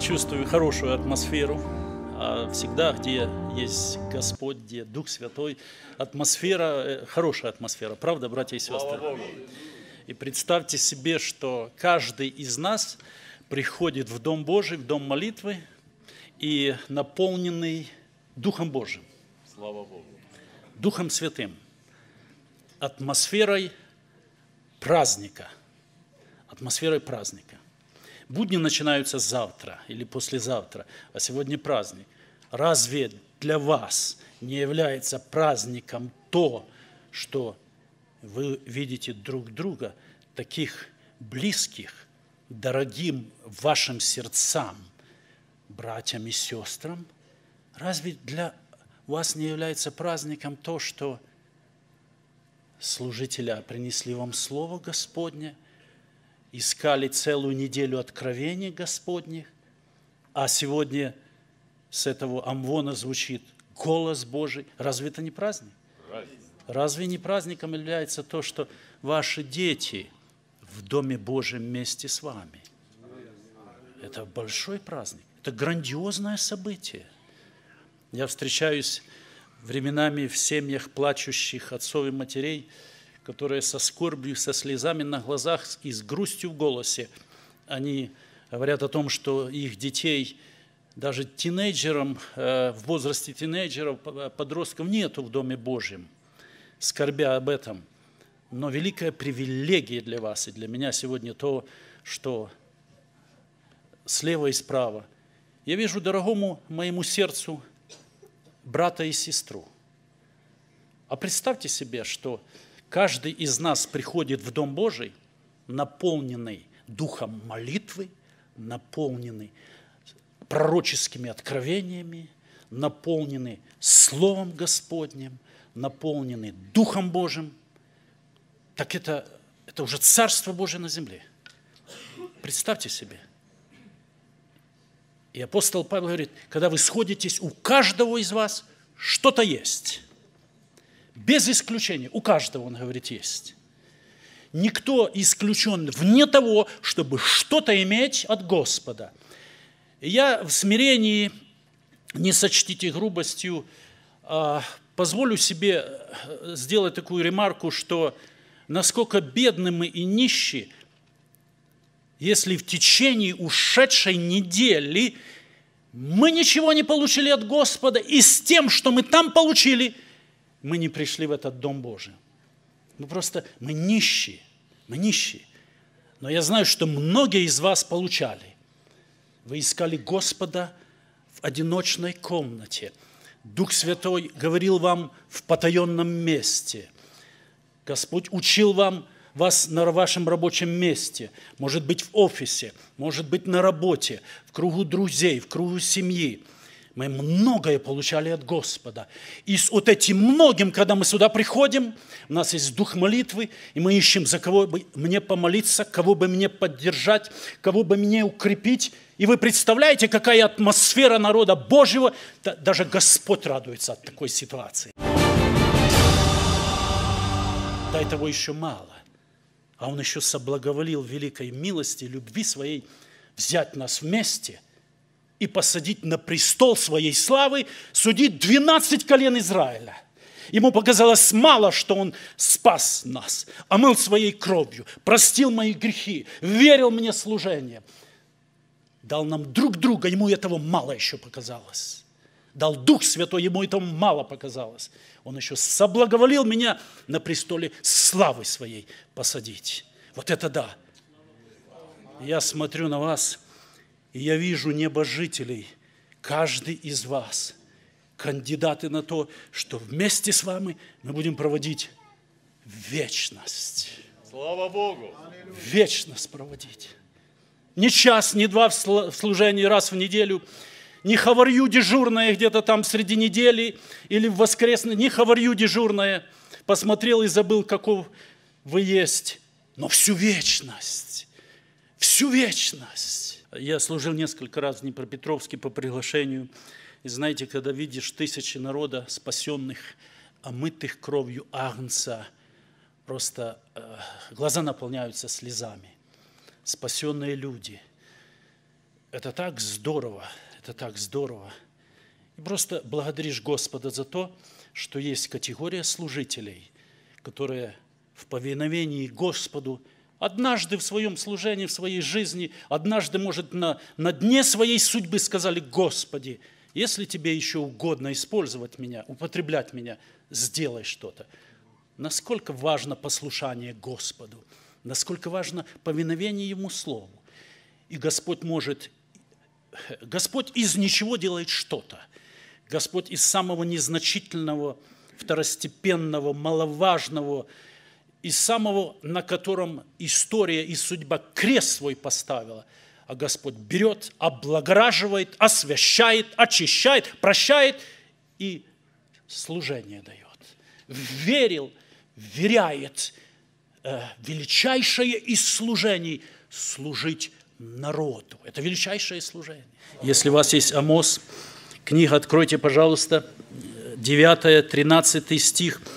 чувствую хорошую атмосферу. А всегда, где есть Господь, где Дух Святой, атмосфера, э, хорошая атмосфера, правда, братья и сестры? И представьте себе, что каждый из нас приходит в Дом Божий, в Дом молитвы и наполненный Духом Божьим. Слава Богу. Духом Святым, атмосферой праздника. Атмосферой праздника будни начинаются завтра или послезавтра, а сегодня праздник. Разве для вас не является праздником то, что вы видите друг друга, таких близких, дорогим вашим сердцам, братьям и сестрам? Разве для вас не является праздником то, что служителя принесли вам Слово Господне – искали целую неделю откровений Господних, а сегодня с этого амвона звучит голос Божий. Разве это не праздник? Разве не праздником является то, что ваши дети в Доме Божьем вместе с вами? Это большой праздник. Это грандиозное событие. Я встречаюсь временами в семьях плачущих отцов и матерей – которые со скорбью, со слезами на глазах и с грустью в голосе, они говорят о том, что их детей даже тинейджерам, э, в возрасте тинейджеров, э, подростков нету в Доме Божьем, скорбя об этом. Но великая привилегия для вас и для меня сегодня то, что слева и справа. Я вижу дорогому моему сердцу брата и сестру. А представьте себе, что Каждый из нас приходит в Дом Божий, наполненный духом молитвы, наполненный пророческими откровениями, наполненный Словом Господним, наполненный Духом Божьим, так это, это уже Царство Божие на земле. Представьте себе. И апостол Павел говорит, когда вы сходитесь, у каждого из вас что-то есть. Без исключения. У каждого, он говорит, есть. Никто исключен вне того, чтобы что-то иметь от Господа. я в смирении, не сочтите грубостью, а, позволю себе э, сделать такую ремарку, что насколько бедны мы и нищи, если в течение ушедшей недели мы ничего не получили от Господа, и с тем, что мы там получили – мы не пришли в этот дом Божий. Мы просто, мы нищие, мы нищие. Но я знаю, что многие из вас получали. Вы искали Господа в одиночной комнате. Дух Святой говорил вам в потаенном месте. Господь учил вам вас на вашем рабочем месте, может быть, в офисе, может быть, на работе, в кругу друзей, в кругу семьи – мы многое получали от Господа. И с вот этим многим, когда мы сюда приходим, у нас есть дух молитвы, и мы ищем, за кого бы мне помолиться, кого бы мне поддержать, кого бы мне укрепить. И вы представляете, какая атмосфера народа Божьего. Даже Господь радуется от такой ситуации. Да, этого еще мало. А Он еще соблаговолил великой милости, любви своей взять нас вместе – и посадить на престол своей славы, судить 12 колен Израиля. Ему показалось мало, что он спас нас, омыл своей кровью, простил мои грехи, верил мне служение. Дал нам друг друга, ему этого мало еще показалось. Дал Дух Святой, ему этого мало показалось. Он еще соблаговолил меня на престоле славы своей посадить. Вот это да. Я смотрю на вас – и я вижу небожителей, каждый из вас, кандидаты на то, что вместе с вами мы будем проводить вечность. Слава Богу! Вечность проводить. Не час, не два в служении раз в неделю, не хаварью дежурное где-то там среди недели или в воскресный, не хаварью дежурное. Посмотрел и забыл, каков вы есть, но всю вечность, всю вечность я служил несколько раз в Днепропетровске по приглашению. И знаете, когда видишь тысячи народа спасенных, омытых кровью Агнца, просто э, глаза наполняются слезами. Спасенные люди. Это так здорово, это так здорово. И просто благодаришь Господа за то, что есть категория служителей, которые в повиновении Господу – Однажды в своем служении, в своей жизни, однажды, может, на, на дне своей судьбы сказали, Господи, если тебе еще угодно использовать меня, употреблять меня, сделай что-то. Насколько важно послушание Господу, насколько важно повиновение Ему Слову. И Господь может, Господь из ничего делает что-то. Господь из самого незначительного, второстепенного, маловажного, из самого, на котором история и судьба крест свой поставила, а Господь берет, облагораживает, освящает, очищает, прощает и служение дает. Верил, веряет э, величайшее из служений – служить народу. Это величайшее служение. Если у вас есть Амос, книга, откройте, пожалуйста, 9-13 стих –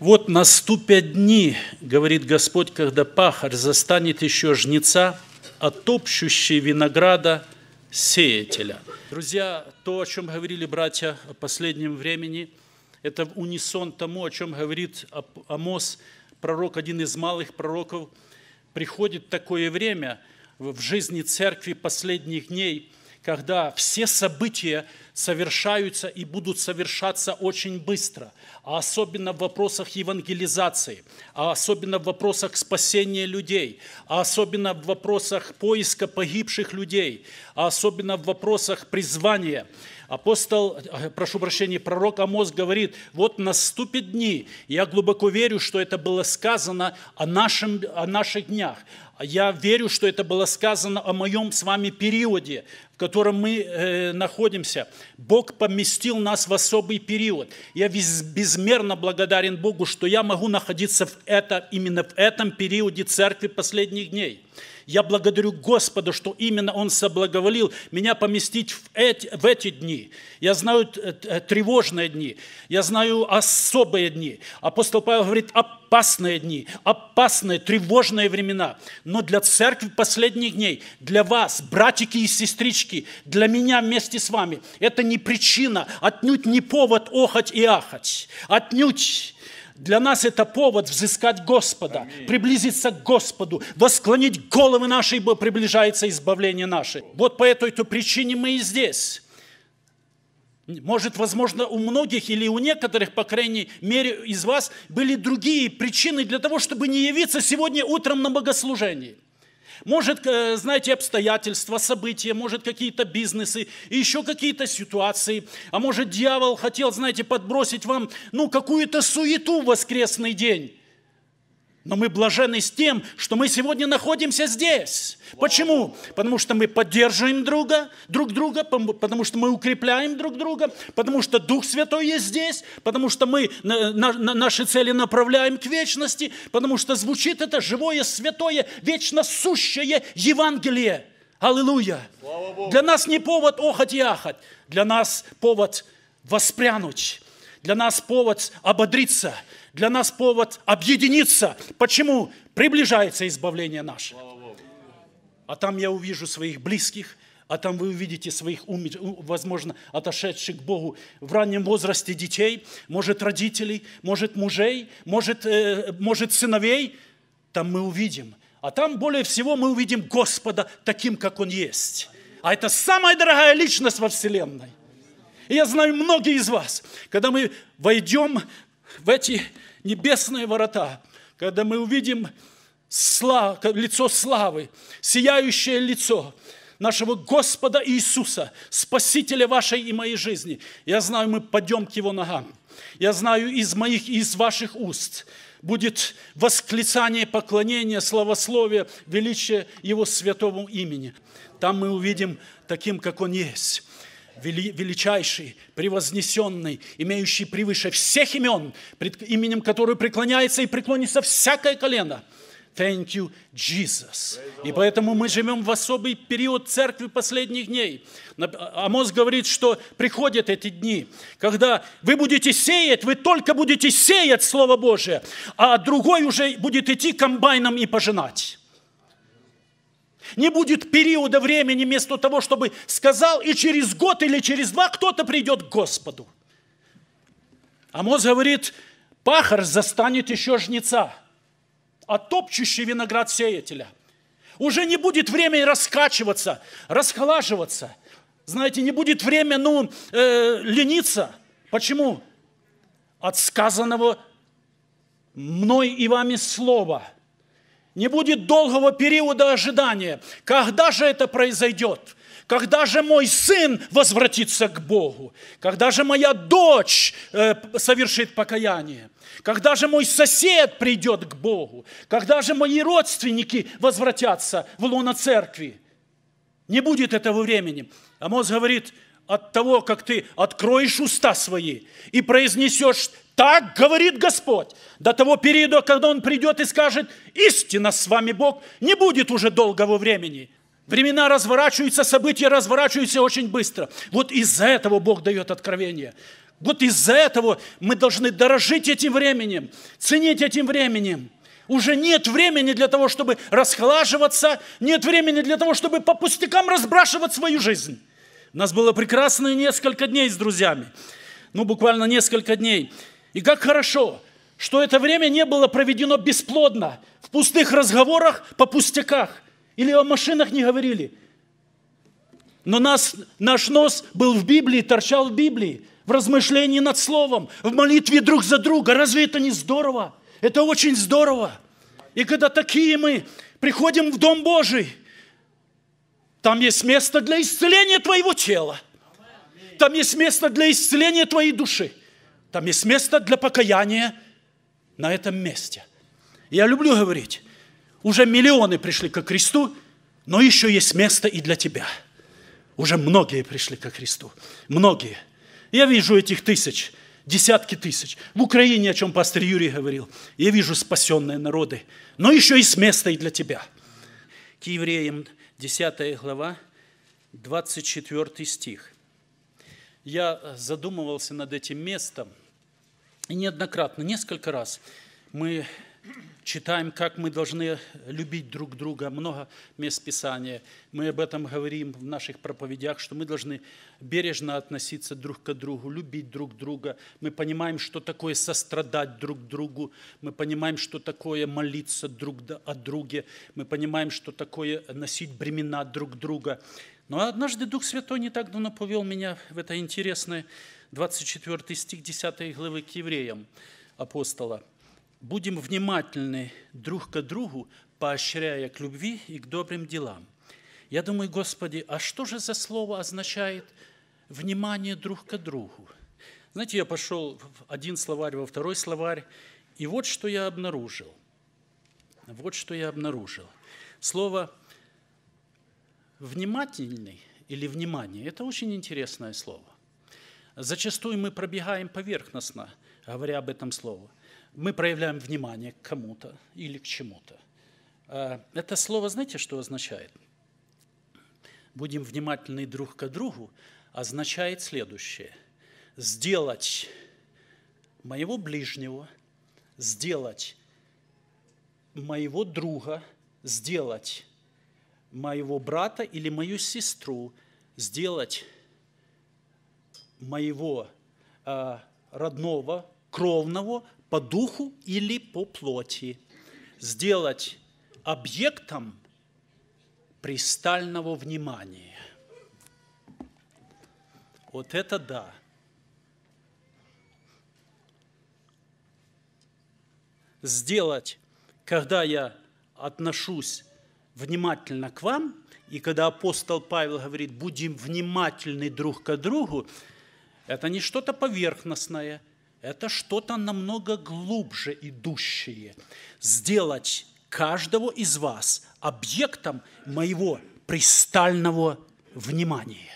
«Вот наступят дни, — говорит Господь, — когда пахарь застанет еще жнеца, отопщущий а винограда сеятеля». Друзья, то, о чем говорили братья о последнем времени, это унисон тому, о чем говорит Амос, пророк, один из малых пророков. Приходит такое время в жизни церкви последних дней – когда все события совершаются и будут совершаться очень быстро, а особенно в вопросах евангелизации, а особенно в вопросах спасения людей, а особенно в вопросах поиска погибших людей, а особенно в вопросах призвания – Апостол, э, прошу прощения, пророк Амос говорит, вот наступят дни. Я глубоко верю, что это было сказано о, нашем, о наших днях. Я верю, что это было сказано о моем с вами периоде, в котором мы э, находимся. Бог поместил нас в особый период. Я безмерно благодарен Богу, что я могу находиться в это, именно в этом периоде церкви последних дней. Я благодарю Господа, что именно Он соблаговолил меня поместить в эти, в эти дни. Я знаю э, э, тревожные дни, я знаю особые дни. Апостол Павел говорит, опасные дни, опасные, тревожные времена. Но для церкви последних дней, для вас, братики и сестрички, для меня вместе с вами, это не причина, отнюдь не повод охать и ахать, отнюдь для нас это повод взыскать Господа, Аминь. приблизиться к Господу, восклонить головы наши, ибо приближается избавление наше. Вот по этой-то причине мы и здесь. Может, возможно, у многих или у некоторых, по крайней мере, из вас были другие причины для того, чтобы не явиться сегодня утром на богослужении – может, э, знаете, обстоятельства, события, может, какие-то бизнесы, еще какие-то ситуации. А может, дьявол хотел, знаете, подбросить вам, ну, какую-то суету в воскресный день. Но мы блажены с тем, что мы сегодня находимся здесь. Почему? Потому что мы поддерживаем друга, друг друга, потому что мы укрепляем друг друга, потому что Дух Святой есть здесь, потому что мы на, на, наши цели направляем к вечности, потому что звучит это живое, святое, вечно сущее Евангелие. Аллилуйя! Для нас не повод охоть и ахать, для нас повод воспрянуть, для нас повод ободриться – для нас повод объединиться. Почему? Приближается избавление наше. А там я увижу своих близких, а там вы увидите своих, возможно, отошедших к Богу в раннем возрасте детей, может, родителей, может, мужей, может, э, может сыновей. Там мы увидим. А там более всего мы увидим Господа таким, как Он есть. А это самая дорогая личность во Вселенной. И я знаю многие из вас, когда мы войдем в эти небесные ворота, когда мы увидим слав, лицо славы, сияющее лицо нашего Господа Иисуса, Спасителя вашей и моей жизни. Я знаю, мы пойдем к Его ногам. Я знаю, из моих и из ваших уст будет восклицание, поклонение, славословие, величие Его святому имени. Там мы увидим таким, как Он есть величайший, превознесенный, имеющий превыше всех имен, пред именем которого преклоняется и преклонится всякое колено. Thank you, Jesus. И поэтому мы живем в особый период церкви последних дней. А, Амос говорит, что приходят эти дни, когда вы будете сеять, вы только будете сеять Слово Божие, а другой уже будет идти комбайном и пожинать. Не будет периода времени вместо того, чтобы сказал, и через год или через два кто-то придет к Господу. Амос говорит, пахарь застанет еще жнеца, а топчущий виноград сеятеля. Уже не будет времени раскачиваться, расхолаживаться. Знаете, не будет времени ну, э, лениться. Почему? От сказанного мной и вами слова – не будет долгого периода ожидания. Когда же это произойдет? Когда же мой сын возвратится к Богу? Когда же моя дочь э, совершит покаяние? Когда же мой сосед придет к Богу? Когда же мои родственники возвратятся в лоно церкви? Не будет этого времени. Амос говорит – от того, как ты откроешь уста свои и произнесешь «Так говорит Господь», до того периода, когда Он придет и скажет «Истина с вами Бог», не будет уже долгого времени. Времена разворачиваются, события разворачиваются очень быстро. Вот из-за этого Бог дает откровение. Вот из-за этого мы должны дорожить этим временем, ценить этим временем. Уже нет времени для того, чтобы расхлаживаться, нет времени для того, чтобы по пустякам разбрашивать свою жизнь нас было прекрасные несколько дней с друзьями. Ну, буквально несколько дней. И как хорошо, что это время не было проведено бесплодно, в пустых разговорах по пустяках. Или о машинах не говорили. Но нас, наш нос был в Библии, торчал в Библии, в размышлении над Словом, в молитве друг за друга. Разве это не здорово? Это очень здорово. И когда такие мы приходим в Дом Божий, там есть место для исцеления твоего тела. Там есть место для исцеления твоей души. Там есть место для покаяния на этом месте. Я люблю говорить, уже миллионы пришли ко Христу, но еще есть место и для тебя. Уже многие пришли ко Христу. Многие. Я вижу этих тысяч, десятки тысяч. В Украине, о чем пастор Юрий говорил, я вижу спасенные народы, но еще есть место и для тебя. К евреям 10 глава, 24 стих. Я э, задумывался над этим местом, и неоднократно, несколько раз мы читаем, как мы должны любить друг друга. Много мест Писания. Мы об этом говорим в наших проповедях, что мы должны бережно относиться друг к другу, любить друг друга. Мы понимаем, что такое сострадать друг другу. Мы понимаем, что такое молиться друг о друге. Мы понимаем, что такое носить бремена друг друга. Но однажды Дух Святой не так давно повел меня в это интересное 24 стих 10 главы к евреям апостола – будем внимательны друг к другу, поощряя к любви и к добрым делам. Я думаю, Господи, а что же за слово означает внимание друг к другу? Знаете, я пошел в один словарь, во второй словарь, и вот что я обнаружил. Вот что я обнаружил. Слово «внимательный» или «внимание» – это очень интересное слово. Зачастую мы пробегаем поверхностно, говоря об этом слове мы проявляем внимание к кому-то или к чему-то. Э, это слово, знаете, что означает? Будем внимательны друг к другу, означает следующее. Сделать моего ближнего, сделать моего друга, сделать моего брата или мою сестру, сделать моего э, родного, кровного по духу или по плоти, сделать объектом пристального внимания. Вот это да. Сделать, когда я отношусь внимательно к вам, и когда апостол Павел говорит, будем внимательны друг к другу, это не что-то поверхностное – это что-то намного глубже идущее. Сделать каждого из вас объектом моего пристального внимания.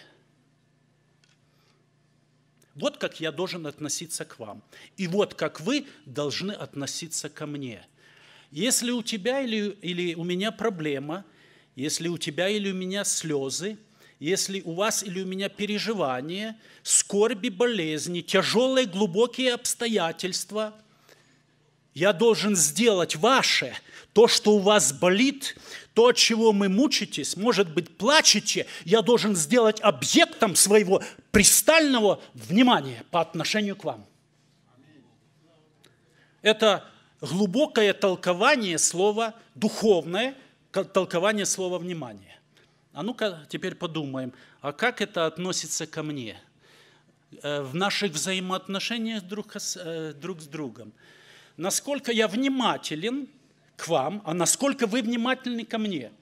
Вот как я должен относиться к вам. И вот как вы должны относиться ко мне. Если у тебя или, или у меня проблема, если у тебя или у меня слезы – если у вас или у меня переживания, скорби, болезни, тяжелые, глубокие обстоятельства, я должен сделать ваше, то, что у вас болит, то, от чего мы мучитесь, может быть, плачете, я должен сделать объектом своего пристального внимания по отношению к вам. Это глубокое толкование слова духовное, толкование слова внимания. А ну-ка теперь подумаем, а как это относится ко мне э, в наших взаимоотношениях друг с, э, друг с другом? Насколько я внимателен к вам, а насколько вы внимательны ко мне?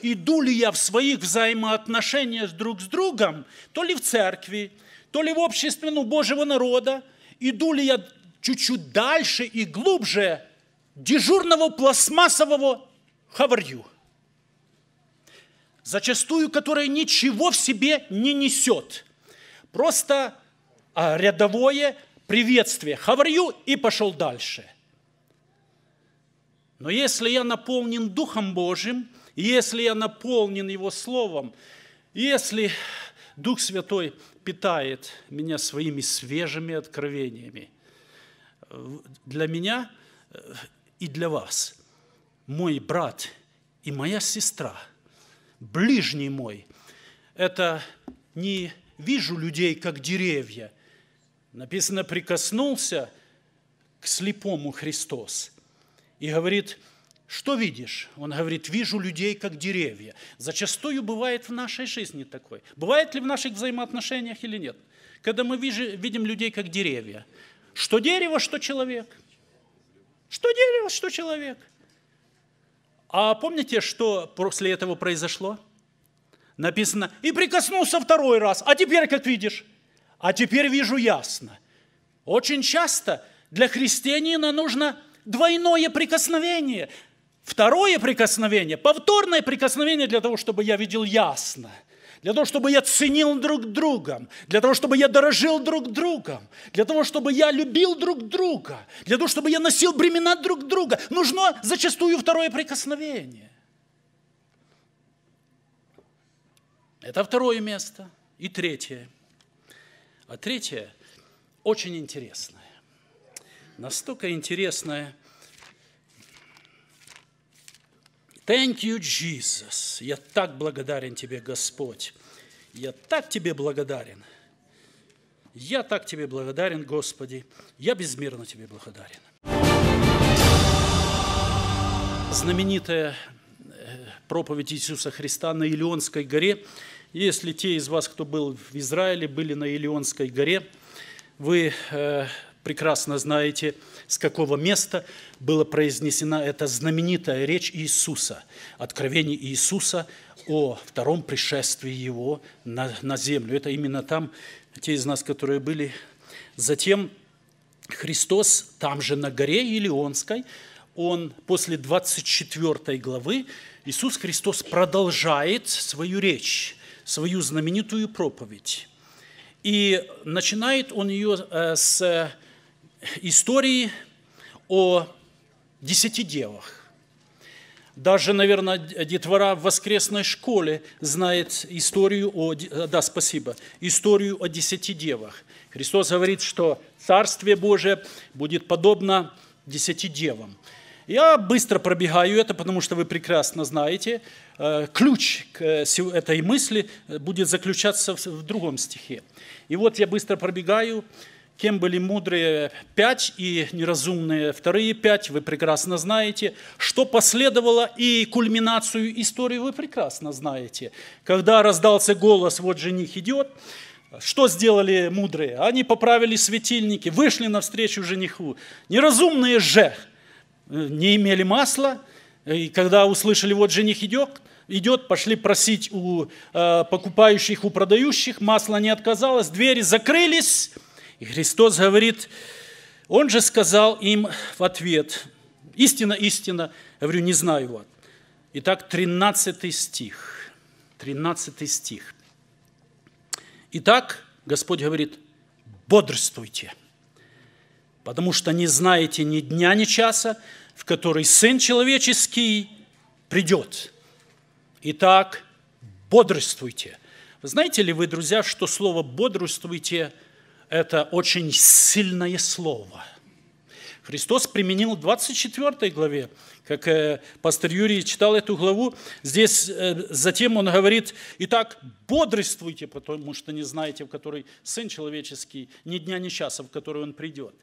Иду ли я в своих взаимоотношениях друг с другом, то ли в церкви, то ли в обществе ну, Божьего народа, иду ли я чуть-чуть дальше и глубже дежурного пластмассового хаварью – зачастую которая ничего в себе не несет. Просто а, рядовое приветствие «Хаварью» и пошел дальше. Но если я наполнен Духом Божьим, если я наполнен Его Словом, если Дух Святой питает меня своими свежими откровениями, для меня э, и для вас, мой брат и моя сестра – ближний мой. Это не вижу людей, как деревья. Написано, прикоснулся к слепому Христос и говорит, что видишь? Он говорит, вижу людей, как деревья. Зачастую бывает в нашей жизни такой. Бывает ли в наших взаимоотношениях или нет? Когда мы видим людей, как деревья. Что дерево, что человек. Что дерево, что человек – а помните, что после этого произошло? Написано, и прикоснулся второй раз, а теперь, как видишь, а теперь вижу ясно. Очень часто для христианина нужно двойное прикосновение, второе прикосновение, повторное прикосновение для того, чтобы я видел ясно – для того, чтобы я ценил друг друга, для того, чтобы я дорожил друг другом, для того, чтобы я любил друг друга, для того, чтобы я носил бремена друг друга. Нужно зачастую второе прикосновение. Это второе место. И третье. А третье очень интересное. Настолько интересное – Thank you, Jesus. Я так благодарен Тебе, Господь. Я так Тебе благодарен. Я так Тебе благодарен, Господи. Я безмерно Тебе благодарен. Знаменитая э, проповедь Иисуса Христа на Илионской горе. Если те из вас, кто был в Израиле, были на Илионской горе, вы э, прекрасно знаете, с какого места была произнесена эта знаменитая речь Иисуса, откровение Иисуса о втором пришествии Его на, на землю. Это именно там те из нас, которые были. Затем Христос там же на горе Илионской, он после 24 главы, Иисус Христос продолжает свою речь, свою знаменитую проповедь. И начинает он ее э, с истории о десяти девах. Даже, наверное, детвора в воскресной школе знает историю о... Э, да, спасибо. Историю о десяти девах. Христос говорит, что Царствие Божие будет подобно десяти девам. Я быстро пробегаю это, потому что вы прекрасно знаете. Э, ключ к э, этой мысли будет заключаться в другом стихе. И вот я быстро пробегаю Кем были мудрые пять и неразумные вторые пять, вы прекрасно знаете. Что последовало и кульминацию истории вы прекрасно знаете. Когда раздался голос «Вот жених идет», что сделали мудрые? Они поправили светильники, вышли навстречу жениху. Неразумные же э, не имели масла, и когда услышали «Вот жених идет», идет, пошли просить у э, покупающих, у продающих, масло не отказалось, двери закрылись – и Христос говорит, Он же сказал им в ответ, истина, истина, Я говорю, не знаю вас. Итак, 13 стих, 13 стих. Итак, Господь говорит, бодрствуйте, потому что не знаете ни дня, ни часа, в который Сын Человеческий придет. Итак, бодрствуйте. знаете ли вы, друзья, что слово «бодрствуйте» – это очень сильное слово. Христос применил в 24 главе, как э, пастор Юрий читал эту главу, здесь э, затем он говорит, «Итак, бодрствуйте, потому что не знаете, в который Сын Человеческий, ни дня, ни часа, в который Он придет».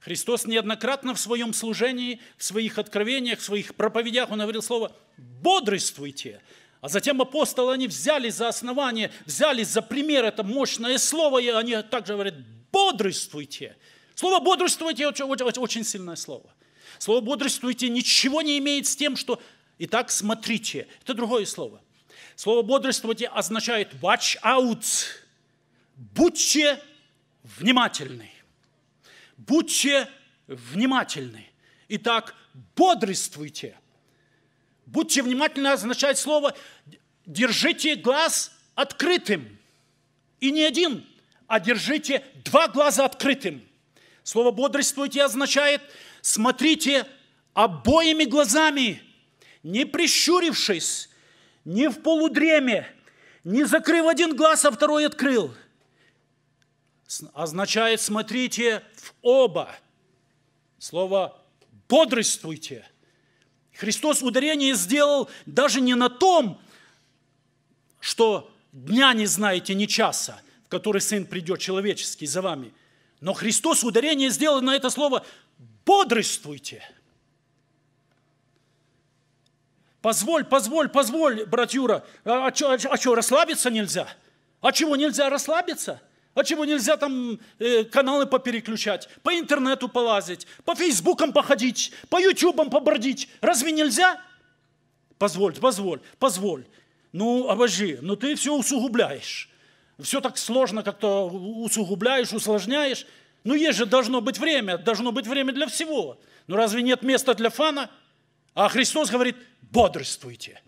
Христос неоднократно в своем служении, в своих откровениях, в своих проповедях, он говорил слово «бодрствуйте». А затем апостолы, они взяли за основание, взяли за пример это мощное слово, и они также говорят, бодрствуйте. Слово «бодрствуйте» – очень сильное слово. Слово «бодрствуйте» ничего не имеет с тем, что «итак, смотрите». Это другое слово. Слово «бодрствуйте» означает «watch out». Будьте внимательны. Будьте внимательны. Итак, бодрствуйте. Будьте внимательны означает слово держите глаз открытым. И не один, а держите два глаза открытым. Слово «бодрствуйте» означает «смотрите обоими глазами, не прищурившись, не в полудреме, не закрыв один глаз, а второй открыл». Означает «смотрите в оба». Слово «бодрствуйте». Христос ударение сделал даже не на том, что дня не знаете, ни часа, в который Сын придет человеческий за вами. Но Христос ударение сделал на это слово «бодрствуйте». Позволь, позволь, позволь, брат Юра. А, а, а, а что, расслабиться нельзя? А чего нельзя расслабиться? А чего нельзя там э, каналы попереключать, по интернету полазить, по фейсбукам походить, по ютубам побродить? Разве нельзя? Позволь, позволь, позволь ну, обожи, ну ты все усугубляешь. Все так сложно как-то усугубляешь, усложняешь. Ну, есть же должно быть время, должно быть время для всего. Но ну, разве нет места для фана? А Христос говорит, бодрствуйте.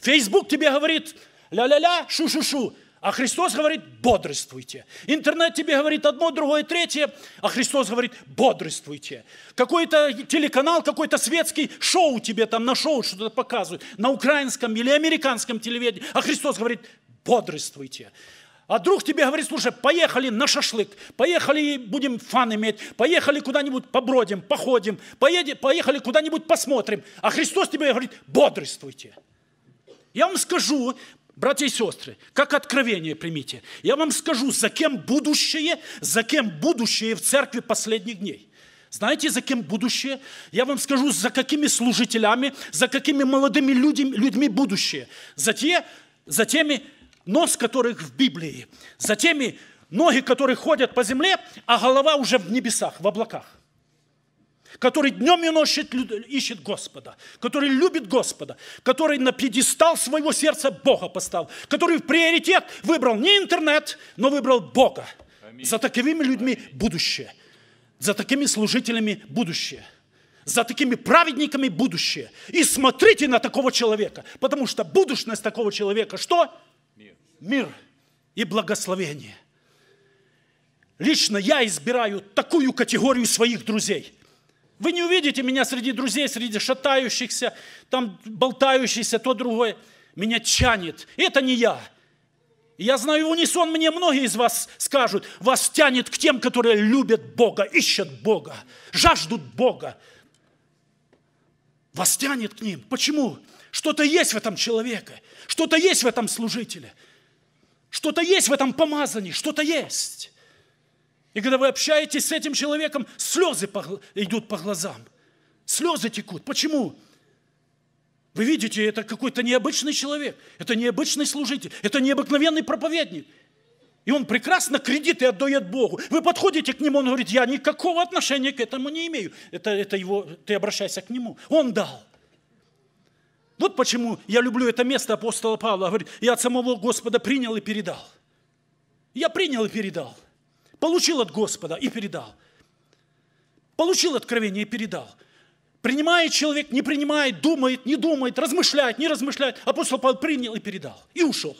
Фейсбук тебе говорит, ля-ля-ля, шу-шу-шу. А Христос говорит, бодрствуйте. Интернет тебе говорит одно, другое, третье, а Христос говорит, бодрствуйте. Какой-то телеканал, какой-то светский шоу тебе там на шоу что-то показывают, на украинском или американском телевидении, а Христос говорит, бодрствуйте. А друг тебе говорит, слушай, поехали на шашлык, поехали будем фан иметь, поехали куда-нибудь побродим, походим, поедем, поехали куда-нибудь посмотрим. А Христос тебе говорит, бодрствуйте. Я вам скажу, Братья и сестры, как откровение примите. Я вам скажу, за кем будущее, за кем будущее в церкви последних дней. Знаете, за кем будущее? Я вам скажу, за какими служителями, за какими молодыми людьми, людьми будущее. За, те, за теми, нос которых в Библии, за теми, ноги, которые ходят по земле, а голова уже в небесах, в облаках который днем и ночью ищет Господа, который любит Господа, который на пьедестал своего сердца Бога поставил, который в приоритет выбрал не интернет, но выбрал Бога. Аминь. За таковыми людьми Аминь. будущее, за такими служителями будущее, за такими праведниками будущее. И смотрите на такого человека, потому что будущность такого человека что? Мир, Мир и благословение. Лично я избираю такую категорию своих друзей – вы не увидите меня среди друзей, среди шатающихся, там болтающихся, то другое. Меня тянет. Это не я. Я знаю, в унисон мне многие из вас скажут, вас тянет к тем, которые любят Бога, ищут Бога, жаждут Бога. Вас тянет к ним. Почему? Что-то есть в этом человеке, что-то есть в этом служителе, что-то есть в этом помазании, что-то есть. И когда вы общаетесь с этим человеком, слезы идут по глазам. Слезы текут. Почему? Вы видите, это какой-то необычный человек, это необычный служитель, это необыкновенный проповедник. И он прекрасно кредиты отдает Богу. Вы подходите к нему, он говорит, я никакого отношения к этому не имею. Это, это его, ты обращайся к нему. Он дал. Вот почему я люблю это место апостола Павла. Говорит, я от самого Господа принял и передал. Я принял и передал. Получил от Господа и передал. Получил откровение и передал. Принимает человек, не принимает, думает, не думает, размышляет, не размышляет. Апостол Павел принял и передал. И ушел.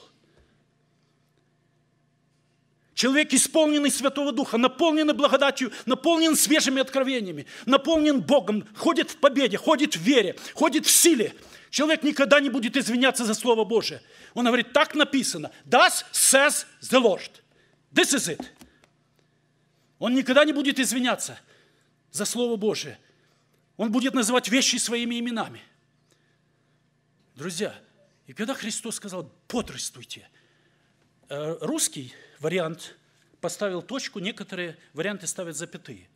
Человек, исполненный Святого Духа, наполненный благодатью, наполнен свежими откровениями, наполнен Богом, ходит в победе, ходит в вере, ходит в силе. Человек никогда не будет извиняться за Слово Божие. Он говорит, так написано. Thus says the Lord. This is it. Он никогда не будет извиняться за Слово Божие. Он будет называть вещи своими именами. Друзья, и когда Христос сказал «бодрствуйте», э, русский вариант поставил точку, некоторые варианты ставят запятые.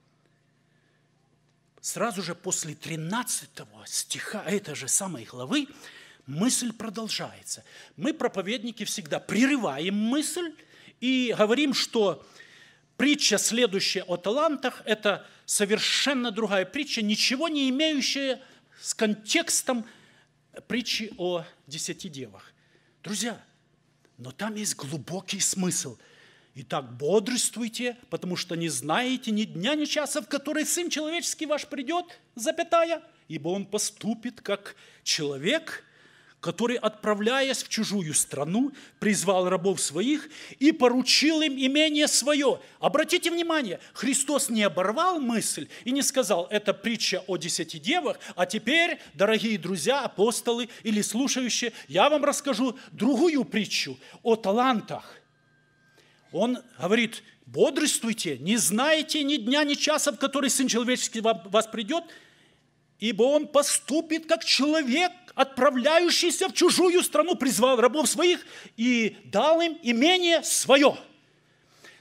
Сразу же после 13 стиха этой же самой главы мысль продолжается. Мы, проповедники, всегда прерываем мысль и говорим, что притча, следующая о талантах, это совершенно другая притча, ничего не имеющая с контекстом притчи о десяти девах. Друзья, но там есть глубокий смысл. Итак, бодрствуйте, потому что не знаете ни дня, ни часа, в который Сын Человеческий ваш придет, запятая, ибо Он поступит как человек – который, отправляясь в чужую страну, призвал рабов своих и поручил им имение свое. Обратите внимание, Христос не оборвал мысль и не сказал, это притча о десяти девах, а теперь, дорогие друзья, апостолы или слушающие, я вам расскажу другую притчу о талантах. Он говорит, бодрствуйте, не знаете ни дня, ни часа, в который Сын Человеческий вам, вас придет, ибо Он поступит как человек – отправляющийся в чужую страну, призвал рабов своих и дал им имение свое.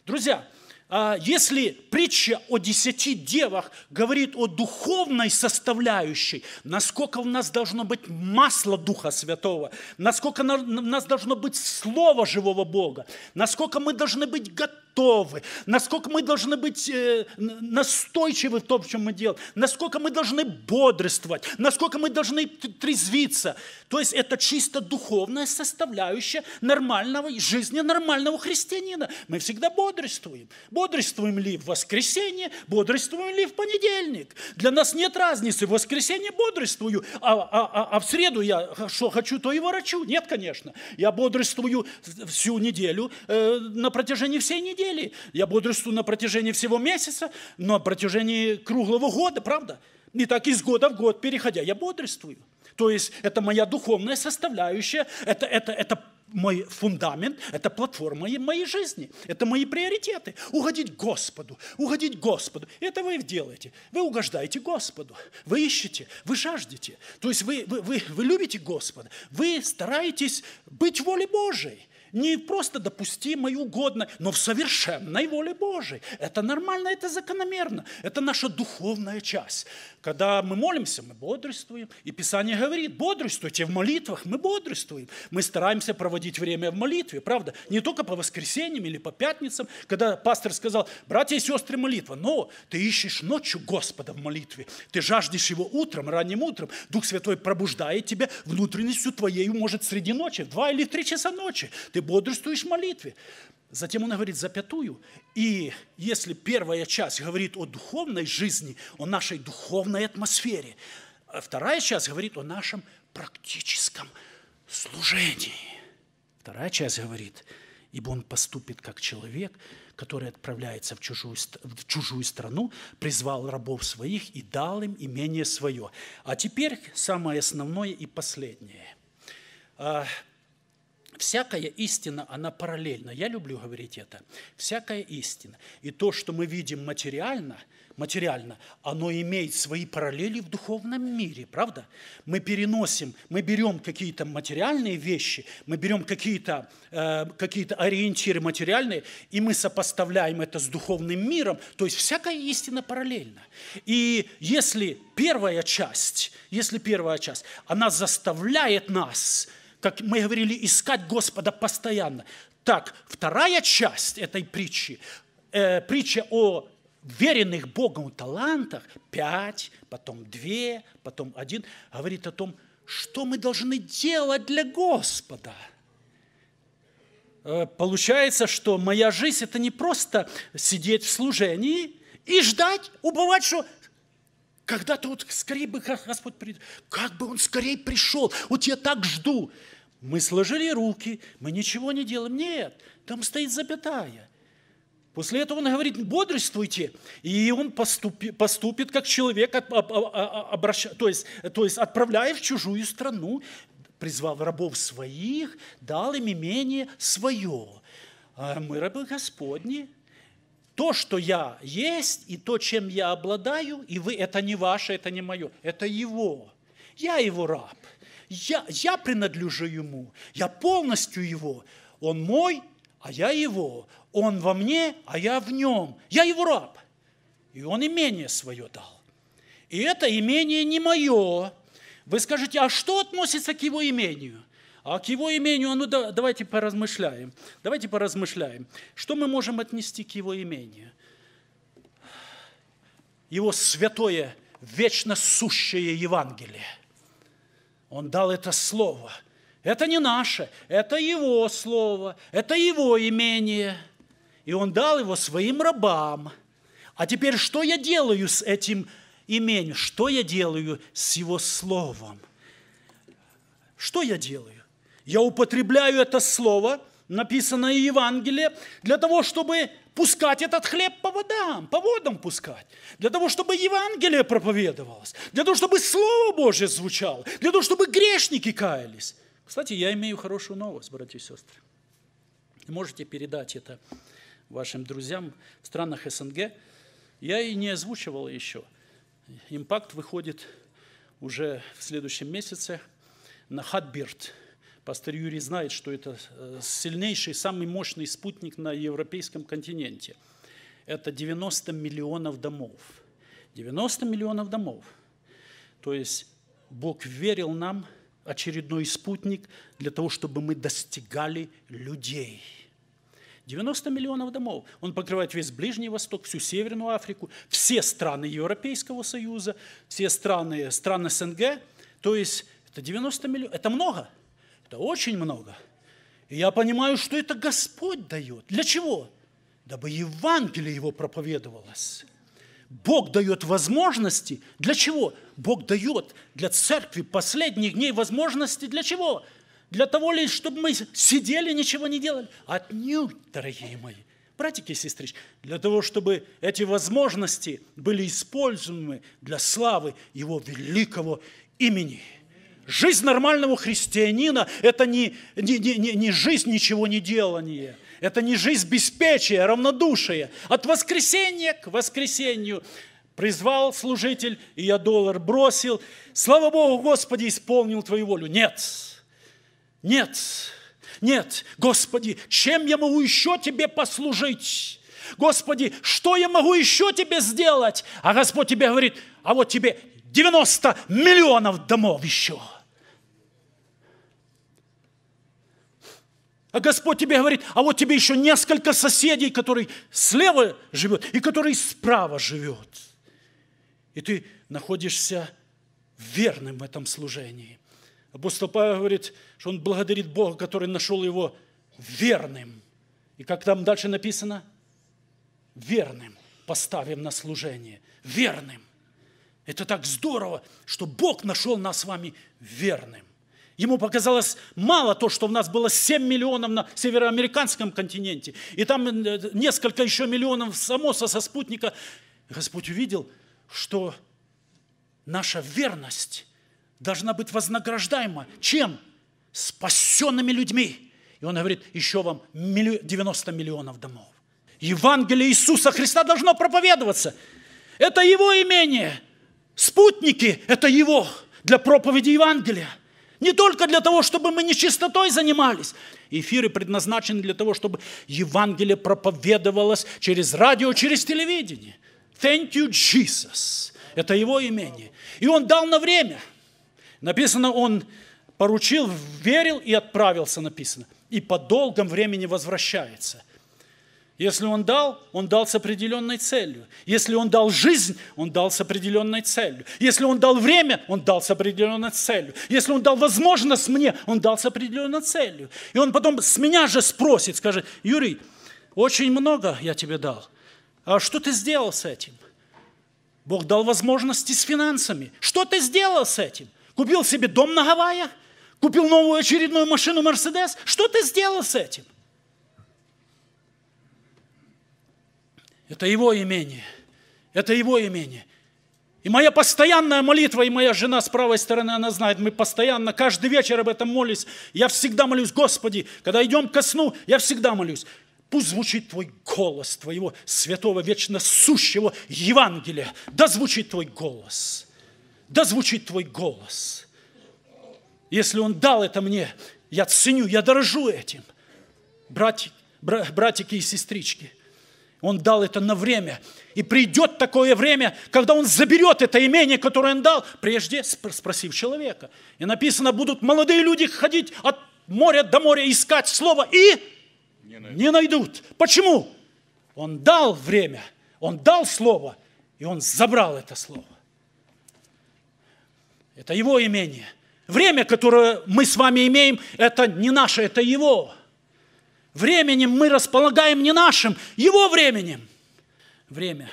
Друзья, а, если притча о десяти девах говорит о духовной составляющей, насколько у нас должно быть масло Духа Святого, насколько у нас должно быть Слово живого Бога, насколько мы должны быть готовы, насколько мы должны быть э, настойчивы в том, чем мы делаем, насколько мы должны бодрствовать, насколько мы должны трезвиться. То есть это чисто духовная составляющая нормального жизни нормального христианина. Мы всегда бодрствуем Бодрствуем ли в воскресенье, бодрствуем ли в понедельник. Для нас нет разницы. В воскресенье бодрствую, а, а, а, а в среду я что хочу, то и ворочу. Нет, конечно. Я бодрствую всю неделю, э, на протяжении всей недели. Я бодрствую на протяжении всего месяца, на протяжении круглого года, правда? И так из года в год, переходя, я бодрствую. То есть это моя духовная составляющая, это, это, это мой фундамент, это платформа моей жизни, это мои приоритеты. Угодить Господу, угодить Господу. Это вы делаете. Вы угождаете Господу, вы ищете, вы жаждете. То есть вы, вы, вы, вы любите Господа, вы стараетесь быть волей Божией. Не просто допустимо и угодно, но в совершенной воле Божией. Это нормально, это закономерно. Это наша духовная часть. Когда мы молимся, мы бодрствуем. И Писание говорит, бодрствуйте в молитвах, мы бодрствуем. Мы стараемся проводить время в молитве, правда? Не только по воскресеньям или по пятницам, когда пастор сказал, братья и сестры, молитва. Но ты ищешь ночью Господа в молитве. Ты жаждешь Его утром, ранним утром. Дух Святой пробуждает тебя внутренностью твоей, может, среди ночи, в два или три часа ночи. Ты ты бодрствуешь в молитве. Затем он говорит запятую. И если первая часть говорит о духовной жизни, о нашей духовной атмосфере, а вторая часть говорит о нашем практическом служении. Вторая часть говорит, ибо он поступит как человек, который отправляется в чужую, в чужую страну, призвал рабов своих и дал им имение свое. А теперь самое основное и последнее. А, Всякая истина, она параллельна. Я люблю говорить это. Всякая истина. И то, что мы видим материально, материально, оно имеет свои параллели в духовном мире, правда? Мы переносим, мы берем какие-то материальные вещи, мы берем какие-то э, какие ориентиры материальные, и мы сопоставляем это с духовным миром. То есть всякая истина параллельна. И если первая часть, если первая часть, она заставляет нас как мы говорили, искать Господа постоянно. Так, вторая часть этой притчи, э, притча о веренных Богом талантах, пять, потом две, потом один, говорит о том, что мы должны делать для Господа. Э, получается, что моя жизнь – это не просто сидеть в служении и ждать, убывать, что когда-то вот скорее бы Господь придет. Как бы Он скорее пришел, вот я так жду. Мы сложили руки, мы ничего не делаем. Нет, там стоит запятая. После этого он говорит, бодрствуйте, и он поступи, поступит как человек, то, есть, то есть отправляя в чужую страну, призвал рабов своих, дал им имение свое. А, мы рабы Господни. То, что я есть, и то, чем я обладаю, и вы, это не ваше, это не мое, это его. Я его раб. Я, я принадлежу Ему, я полностью Его. Он мой, а я Его. Он во мне, а я в Нем. Я Его раб. И Он имение свое дал. И это имение не мое. Вы скажете, а что относится к Его имению? А к его имению, ну да, давайте поразмышляем. Давайте поразмышляем. Что мы можем отнести к его имению? Его святое, вечно сущее Евангелие – он дал это слово. Это не наше, это его слово, это его имение. И он дал его своим рабам. А теперь что я делаю с этим имением? Что я делаю с его словом? Что я делаю? Я употребляю это слово – написано в Евангелии, для того, чтобы пускать этот хлеб по водам, по водам пускать, для того, чтобы Евангелие проповедовалось, для того, чтобы Слово Божье звучало, для того, чтобы грешники каялись. Кстати, я имею хорошую новость, братья и сестры. Можете передать это вашим друзьям в странах СНГ. Я и не озвучивал еще. Импакт выходит уже в следующем месяце на Хатбирт – Пастор Юрий знает, что это э, сильнейший, самый мощный спутник на европейском континенте. Это 90 миллионов домов. 90 миллионов домов. То есть Бог верил нам очередной спутник для того, чтобы мы достигали людей. 90 миллионов домов. Он покрывает весь Ближний Восток, всю Северную Африку, все страны Европейского Союза, все страны, страны СНГ. То есть это 90 миллионов. Это много. Да очень много. И я понимаю, что это Господь дает. Для чего? Дабы Евангелие его проповедовалось. Бог дает возможности. Для чего? Бог дает для церкви последних дней возможности. Для чего? Для того лишь, чтобы мы сидели, ничего не делали. Отнюдь, дорогие мои, братики и сестрички, для того, чтобы эти возможности были использованы для славы Его великого имени. Жизнь нормального христианина – это не, не, не, не не жизнь ничего не делания. Это не жизнь беспечия, а равнодушия. От воскресенья к воскресенью призвал служитель, и я доллар бросил. Слава Богу, Господи, исполнил Твою волю. Нет, нет, нет, Господи, чем я могу еще Тебе послужить? Господи, что я могу еще Тебе сделать? А Господь тебе говорит, а вот тебе 90 миллионов домов еще – А Господь тебе говорит, а вот тебе еще несколько соседей, который слева живет и который справа живет. И ты находишься верным в этом служении. Апостол Павел говорит, что он благодарит Бога, который нашел его верным. И как там дальше написано? Верным поставим на служение. Верным. Это так здорово, что Бог нашел нас с вами верным. Ему показалось мало то, что у нас было 7 миллионов на североамериканском континенте, и там э, несколько еще миллионов само со спутника. Господь увидел, что наша верность должна быть вознаграждаема. Чем? Спасенными людьми. И он говорит, еще вам 90 миллионов домов. Евангелие Иисуса Христа должно проповедоваться. Это его имение. Спутники – это его для проповеди Евангелия – не только для того, чтобы мы нечистотой занимались. Эфиры предназначены для того, чтобы Евангелие проповедовалось через радио, через телевидение. Thank you, Jesus. Это его имение. И он дал на время. Написано, он поручил, верил и отправился, написано. И по долгом времени возвращается. Если он дал, он дал с определенной целью. Если он дал жизнь, он дал с определенной целью. Если он дал время, он дал с определенной целью. Если он дал возможность мне, он дал с определенной целью. И он потом с меня же спросит, скажет, Юрий, очень много я тебе дал. А что ты сделал с этим? Бог дал возможности с финансами. Что ты сделал с этим? Купил себе дом на Гавайях? Купил новую очередную машину Мерседес? Что ты сделал с этим? Это его имение. Это его имение. И моя постоянная молитва, и моя жена с правой стороны, она знает, мы постоянно, каждый вечер об этом молюсь. Я всегда молюсь, Господи, когда идем ко сну, я всегда молюсь. Пусть звучит Твой голос, Твоего святого, вечно сущего Евангелия. Да звучит Твой голос. Да звучит Твой голос. Если Он дал это мне, я ценю, я дорожу этим. Братья, братики и сестрички, он дал это на время. И придет такое время, когда он заберет это имение, которое он дал, прежде спросив человека. И написано, будут молодые люди ходить от моря до моря, искать слово и не найдут. Не найдут. Почему? Он дал время, он дал слово, и он забрал это слово. Это его имение. Время, которое мы с вами имеем, это не наше, это его. Временем мы располагаем не нашим, его временем. Время.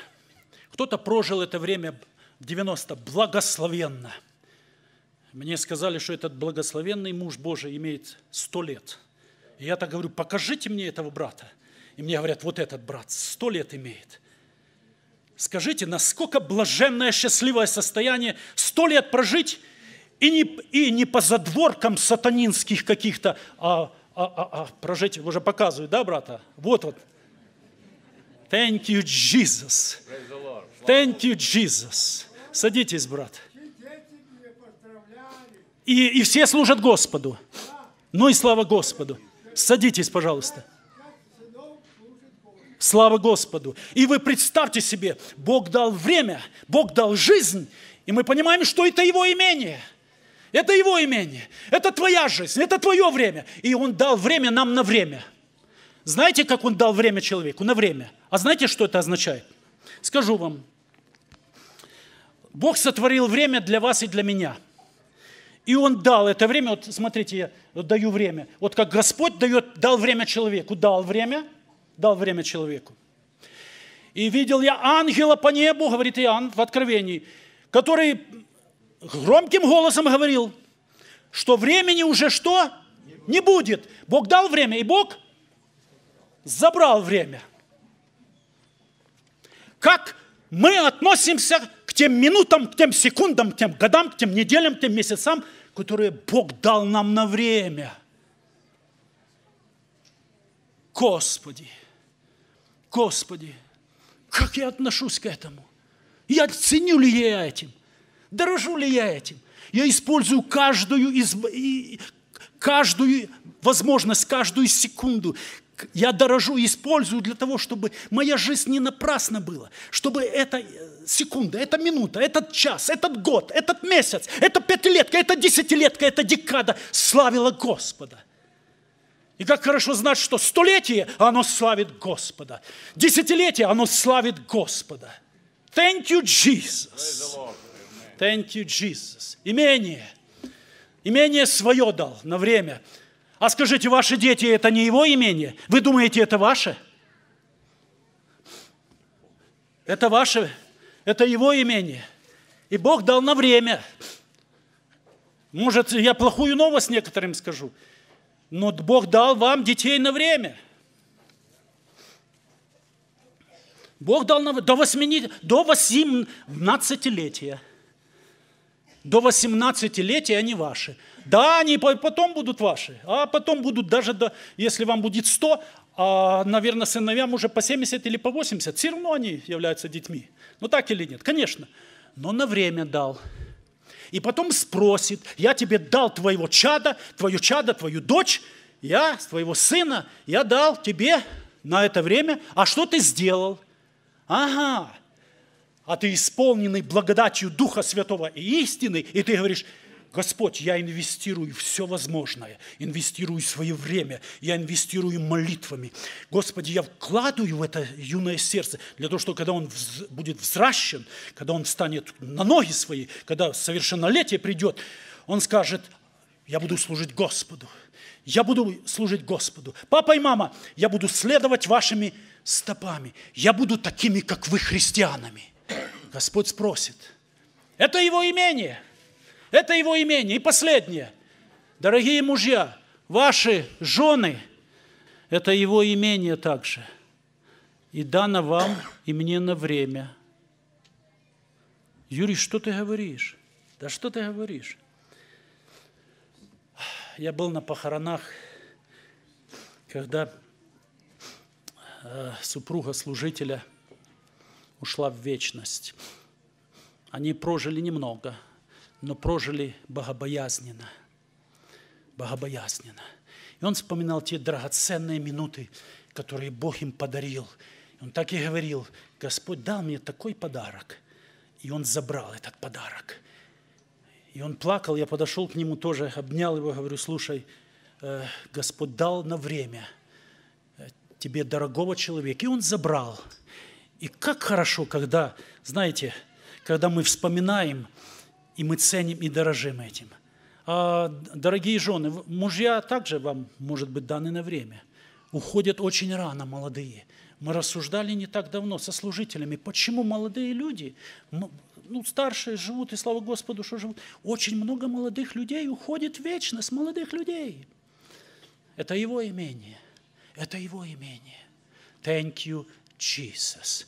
Кто-то прожил это время в 90 благословенно. Мне сказали, что этот благословенный муж Божий имеет 100 лет. И я так говорю, покажите мне этого брата. И мне говорят, вот этот брат 100 лет имеет. Скажите, насколько блаженное, счастливое состояние 100 лет прожить и не, и не по задворкам сатанинских каких-то, а а, а, а, прожить уже показывают, да, брата? Вот вот. Thank you, Jesus. Thank you, Jesus. Садитесь, брат. И, и все служат Господу. Ну и слава Господу. Садитесь, пожалуйста. Слава Господу. И вы представьте себе, Бог дал время, Бог дал жизнь, и мы понимаем, что это Его имение – это его имение, это твоя жизнь, это твое время. И он дал время нам на время. Знаете, как он дал время человеку? На время. А знаете, что это означает? Скажу вам. Бог сотворил время для вас и для меня. И Он дал это время, вот смотрите, я даю время. Вот как Господь дает, дал время человеку, дал время, дал время человеку. И видел я ангела по небу, говорит Иоанн в Откровении, который громким голосом говорил, что времени уже что? Не будет. Бог дал время, и Бог забрал время. Как мы относимся к тем минутам, к тем секундам, к тем годам, к тем неделям, к тем месяцам, которые Бог дал нам на время. Господи, Господи, как я отношусь к этому? Я ценю ли я этим? – Дорожу ли я этим? Я использую каждую, из, каждую возможность, каждую секунду. Я дорожу и использую для того, чтобы моя жизнь не напрасно была, чтобы эта э, секунда, эта минута, этот час, этот год, этот месяц, эта пятилетка, эта десятилетка, эта декада славила Господа. И как хорошо знать, что столетие, оно славит Господа. Десятилетие, оно славит Господа. Thank you, Jesus. Thank you, Jesus. Имение. Имение свое дал на время. А скажите, ваши дети – это не его имение? Вы думаете, это ваше? Это ваше, это его имение. И Бог дал на время. Может, я плохую новость некоторым скажу, но Бог дал вам детей на время. Бог дал на, до, 8, до 18-летия. До 18-летия они ваши. Да, они потом будут ваши, а потом будут даже, до, если вам будет 100, а, наверное, сыновьям уже по 70 или по 80, все равно они являются детьми. Ну так или нет? Конечно. Но на время дал. И потом спросит, я тебе дал твоего чада, твою чада, твою дочь, я, твоего сына, я дал тебе на это время, а что ты сделал? Ага, а ты исполненный благодатью Духа Святого и истины, и ты говоришь, Господь, я инвестирую все возможное, инвестирую свое время, я инвестирую молитвами. Господи, я вкладываю в это юное сердце, для того, что когда он вз... будет взращен, когда он встанет на ноги свои, когда совершеннолетие придет, он скажет, я буду служить Господу, я буду служить Господу. Папа и мама, я буду следовать вашими стопами, я буду такими, как вы, христианами – Господь спросит. Это его имение. Это его имение. И последнее. Дорогие мужья, ваши жены – это его имение также. И дано вам и мне на время. Юрий, что ты говоришь? Да что ты говоришь? Я был на похоронах, когда э, супруга служителя – ушла в вечность. Они прожили немного, но прожили богобоязненно. Богобоязненно. И он вспоминал те драгоценные минуты, которые Бог им подарил. И он так и говорил, Господь дал мне такой подарок. И он забрал этот подарок. И он плакал, я подошел к нему тоже, обнял его, говорю, слушай, э, Господь дал на время э, тебе дорогого человека. И он забрал – и как хорошо, когда, знаете, когда мы вспоминаем, и мы ценим и дорожим этим. А, дорогие жены, мужья также вам, может быть, даны на время. Уходят очень рано молодые. Мы рассуждали не так давно со служителями, почему молодые люди, ну, старшие живут, и слава Господу, что живут. Очень много молодых людей уходит вечно с молодых людей. Это его имение. Это его имение. Thank you, Jesus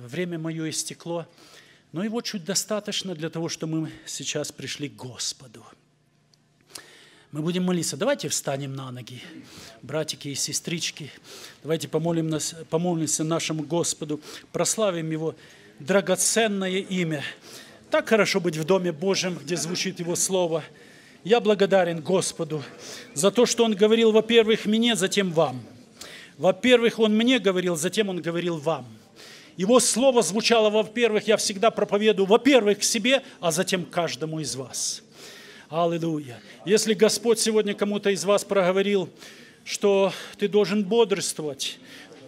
время мое истекло, но его чуть достаточно для того, что мы сейчас пришли к Господу. Мы будем молиться. Давайте встанем на ноги, братики и сестрички. Давайте помолим нас, помолимся нашему Господу, прославим Его драгоценное имя. Так хорошо быть в Доме Божьем, где звучит Его Слово. Я благодарен Господу за то, что Он говорил, во-первых, мне, затем вам. Во-первых, Он мне говорил, затем Он говорил вам. Его слово звучало, во-первых, я всегда проповедую, во-первых, к себе, а затем каждому из вас. Аллилуйя. Если Господь сегодня кому-то из вас проговорил, что ты должен бодрствовать,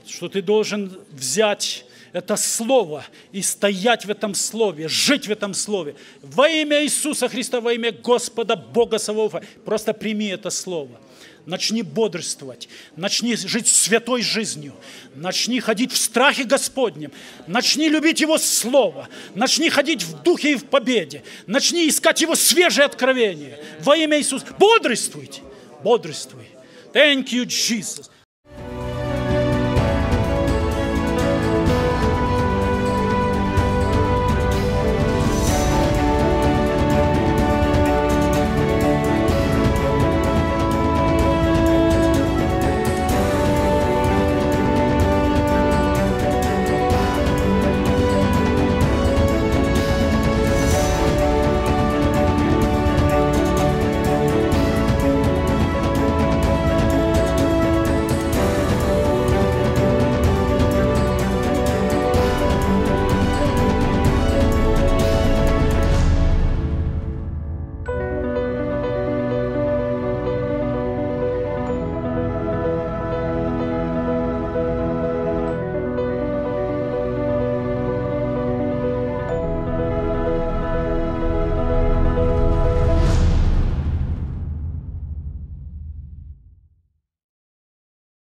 что ты должен взять это слово и стоять в этом слове, жить в этом слове. Во имя Иисуса Христа, во имя Господа Бога Саваофа, просто прими это слово начни бодрствовать, начни жить святой жизнью, начни ходить в страхе Господнем, начни любить Его Слово, начни ходить в духе и в победе, начни искать Его свежее откровение во имя Иисуса. Бодрствуйте, бодрствуй. Thank you, Jesus.